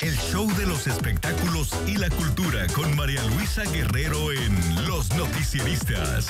El show de los espectáculos y la cultura con María Luisa Guerrero en Los Noticieristas.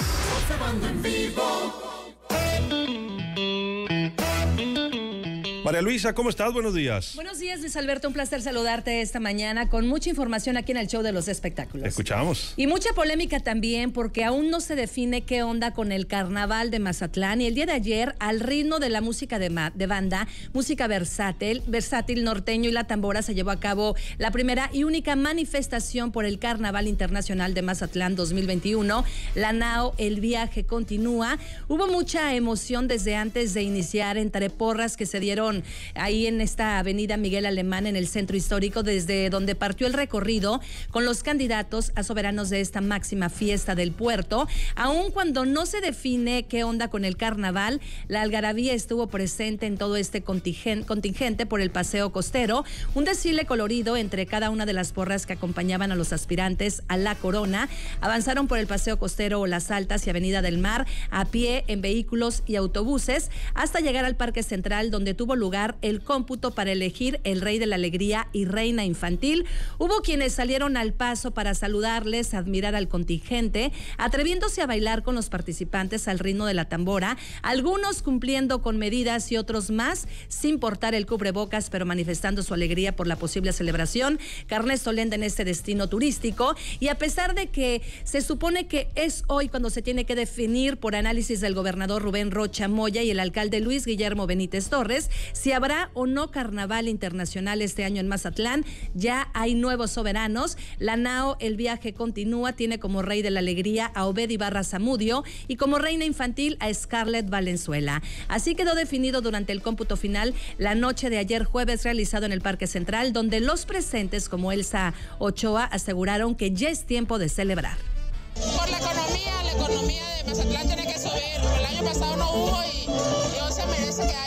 María Luisa, ¿cómo estás? Buenos días. Buenos días, Luis Alberto. Un placer saludarte esta mañana con mucha información aquí en el show de los espectáculos. Escuchamos. Y mucha polémica también porque aún no se define qué onda con el carnaval de Mazatlán. Y el día de ayer, al ritmo de la música de, banda, música versátil, versátil norteño y la tambora, se llevó a cabo la primera y única manifestación por el Carnaval Internacional de Mazatlán 2021. La NAO, el viaje continúa. Hubo mucha emoción desde antes de iniciar entre porras que se dieron ahí en esta avenida Miguel Alemán, en el centro histórico, desde donde partió el recorrido con los candidatos a soberanos de esta máxima fiesta del puerto. Aun cuando no se define qué onda con el carnaval, la algarabía estuvo presente en todo este contingente por el paseo costero, un desfile colorido entre cada una de las porras que acompañaban a los aspirantes a la corona. Avanzaron por el paseo costero Las Altas y Avenida del Mar a pie, en vehículos y autobuses, hasta llegar al Parque Central, donde tuvo lugar lugar el cómputo para elegir el rey de la alegría y reina infantil. Hubo quienes salieron al paso para saludarles, admirar al contingente, atreviéndose a bailar con los participantes al ritmo de la tambora, algunos cumpliendo con medidas y otros más, sin portar el cubrebocas, pero manifestando su alegría por la posible celebración. carnes Solenda en este destino turístico. Y a pesar de que se supone que es hoy cuando se tiene que definir por análisis del gobernador Rubén Rocha Moya y el alcalde Luis Guillermo Benítez Torres, si habrá o no carnaval internacional este año en Mazatlán, ya hay nuevos soberanos. La NAO, el viaje continúa, tiene como rey de la alegría a Obed Ibarra Zamudio y como reina infantil a Scarlett Valenzuela. Así quedó definido durante el cómputo final la noche de ayer jueves realizado en el Parque Central, donde los presentes como Elsa Ochoa aseguraron que ya es tiempo de celebrar. Por la economía, la economía de Mazatlán tiene que subir. El año pasado no hubo y, se merece que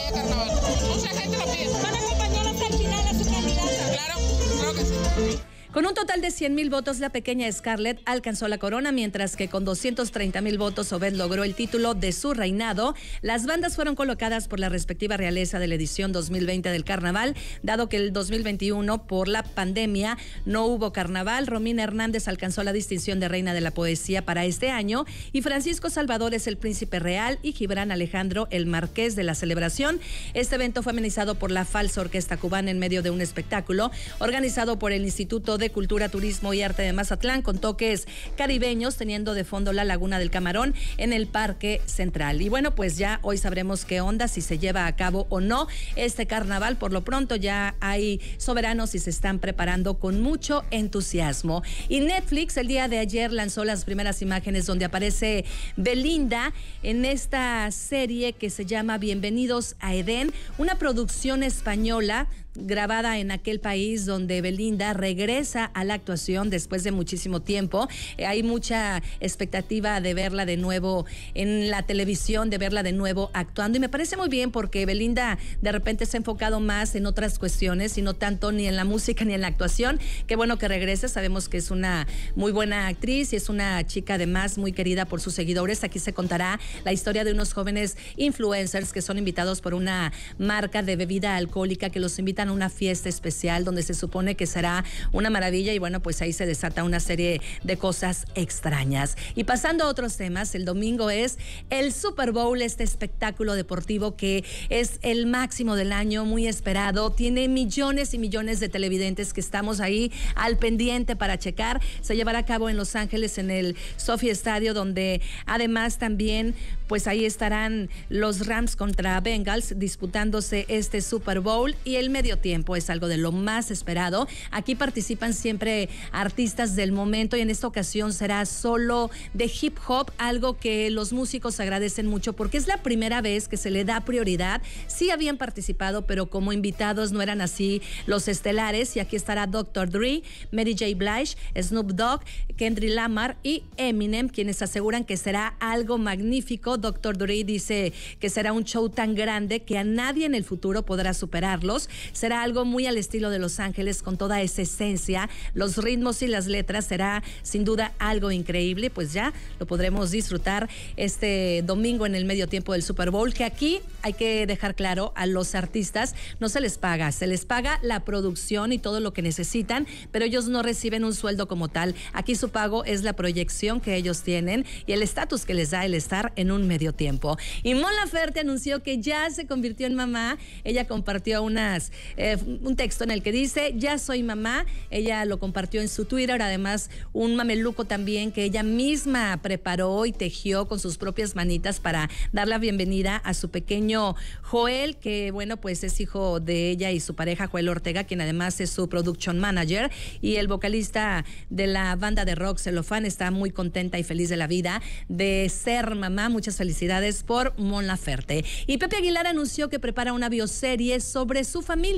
Con un total de 100 mil votos, la pequeña Scarlett alcanzó la corona, mientras que con 230 mil votos, Obed logró el título de su reinado. Las bandas fueron colocadas por la respectiva realeza de la edición 2020 del carnaval, dado que el 2021, por la pandemia, no hubo carnaval. Romina Hernández alcanzó la distinción de reina de la poesía para este año y Francisco Salvador es el príncipe real y Gibran Alejandro el marqués de la celebración. Este evento fue amenizado por la falsa orquesta cubana en medio de un espectáculo organizado por el Instituto de Cultura, Turismo y Arte de Mazatlán con toques caribeños, teniendo de fondo la Laguna del Camarón en el Parque Central. Y bueno, pues ya hoy sabremos qué onda, si se lleva a cabo o no este carnaval. Por lo pronto ya hay soberanos y se están preparando con mucho entusiasmo. Y Netflix el día de ayer lanzó las primeras imágenes donde aparece Belinda en esta serie que se llama Bienvenidos a Edén, una producción española grabada en aquel país donde Belinda regresa a la actuación después de muchísimo tiempo. Eh, hay mucha expectativa de verla de nuevo en la televisión, de verla de nuevo actuando y me parece muy bien porque Belinda de repente se ha enfocado más en otras cuestiones y no tanto ni en la música ni en la actuación. Qué bueno que regrese, sabemos que es una muy buena actriz y es una chica además muy querida por sus seguidores. Aquí se contará la historia de unos jóvenes influencers que son invitados por una marca de bebida alcohólica que los invitan una fiesta especial donde se supone que será una maravilla y bueno, pues ahí se desata una serie de cosas extrañas. Y pasando a otros temas, el domingo es el Super Bowl, este espectáculo deportivo que es el máximo del año, muy esperado, tiene millones y millones de televidentes que estamos ahí al pendiente para checar. Se llevará a cabo en Los Ángeles en el Sophie Estadio donde además también pues ahí estarán los Rams contra Bengals disputándose este Super Bowl y el medio tiempo, es algo de lo más esperado. Aquí participan siempre artistas del momento y en esta ocasión será solo de hip hop, algo que los músicos agradecen mucho porque es la primera vez que se le da prioridad. Sí habían participado, pero como invitados no eran así los estelares y aquí estará Dr. Dre, Mary J. Blige, Snoop Dogg, Kendrick Lamar y Eminem, quienes aseguran que será algo magnífico. Dr. Dre dice que será un show tan grande que a nadie en el futuro podrá superarlos será algo muy al estilo de Los Ángeles, con toda esa esencia. Los ritmos y las letras será sin duda algo increíble, pues ya lo podremos disfrutar este domingo en el medio tiempo del Super Bowl, que aquí hay que dejar claro a los artistas, no se les paga, se les paga la producción y todo lo que necesitan, pero ellos no reciben un sueldo como tal. Aquí su pago es la proyección que ellos tienen y el estatus que les da el estar en un medio tiempo. Y Mon Laferte anunció que ya se convirtió en mamá. Ella compartió unas eh, un texto en el que dice, ya soy mamá, ella lo compartió en su Twitter, además un mameluco también que ella misma preparó y tejió con sus propias manitas para dar la bienvenida a su pequeño Joel, que bueno, pues es hijo de ella y su pareja Joel Ortega, quien además es su production manager y el vocalista de la banda de rock Celofán está muy contenta y feliz de la vida de ser mamá. Muchas felicidades por Mon Laferte. Y Pepe Aguilar anunció que prepara una bioserie sobre su familia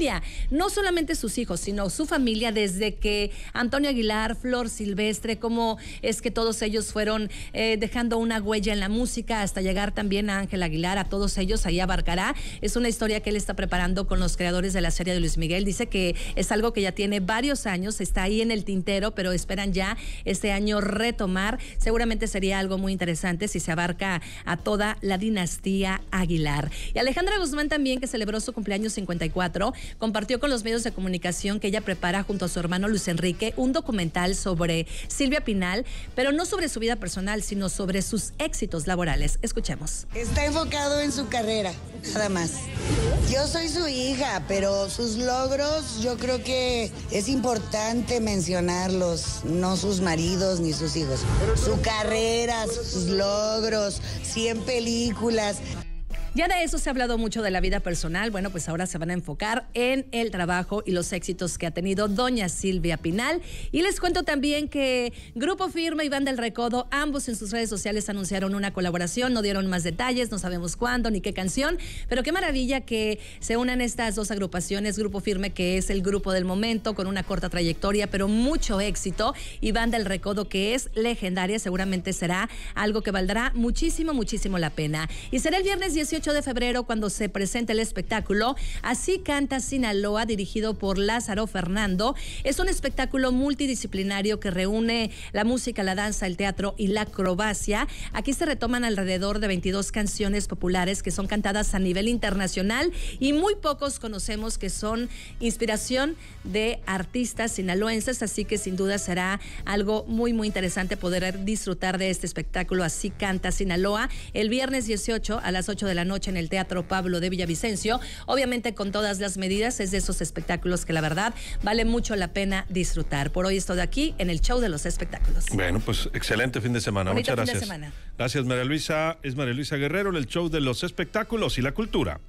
no solamente sus hijos, sino su familia, desde que Antonio Aguilar, Flor Silvestre, cómo es que todos ellos fueron eh, dejando una huella en la música hasta llegar también a Ángel Aguilar, a todos ellos, ahí abarcará. Es una historia que él está preparando con los creadores de la serie de Luis Miguel. Dice que es algo que ya tiene varios años, está ahí en el tintero, pero esperan ya este año retomar. Seguramente sería algo muy interesante si se abarca a toda la dinastía Aguilar. Y Alejandra Guzmán también, que celebró su cumpleaños 54, compartió con los medios de comunicación que ella prepara junto a su hermano Luis Enrique un documental sobre Silvia Pinal, pero no sobre su vida personal, sino sobre sus éxitos laborales. Escuchemos. Está enfocado en su carrera, nada más. Yo soy su hija, pero sus logros yo creo que es importante mencionarlos, no sus maridos ni sus hijos. Su carrera, sus logros, 100 películas. Ya de eso se ha hablado mucho de la vida personal. Bueno, pues ahora se van a enfocar en el trabajo y los éxitos que ha tenido doña Silvia Pinal. Y les cuento también que Grupo Firme y Banda El Recodo, ambos en sus redes sociales anunciaron una colaboración, no dieron más detalles, no sabemos cuándo ni qué canción, pero qué maravilla que se unan estas dos agrupaciones, Grupo Firme que es el grupo del momento con una corta trayectoria, pero mucho éxito, y Banda El Recodo que es legendaria, seguramente será algo que valdrá muchísimo, muchísimo la pena. Y será el viernes 18 de febrero cuando se presenta el espectáculo Así Canta Sinaloa, dirigido por Lázaro Fernando. Es un espectáculo multidisciplinario que reúne la música, la danza, el teatro y la acrobacia. Aquí se retoman alrededor de 22 canciones populares que son cantadas a nivel internacional y muy pocos conocemos que son inspiración de artistas sinaloenses, así que sin duda será algo muy muy interesante poder disfrutar de este espectáculo Así Canta Sinaloa el viernes 18 a las 8 de la noche en el Teatro Pablo de Villavicencio, obviamente con todas las medidas, es de esos espectáculos que la verdad vale mucho la pena disfrutar. Por hoy estoy todo aquí en el show de los espectáculos. Bueno, pues excelente fin de semana, muchas gracias. Gracias María Luisa, es María Luisa Guerrero en el show de los espectáculos y la cultura.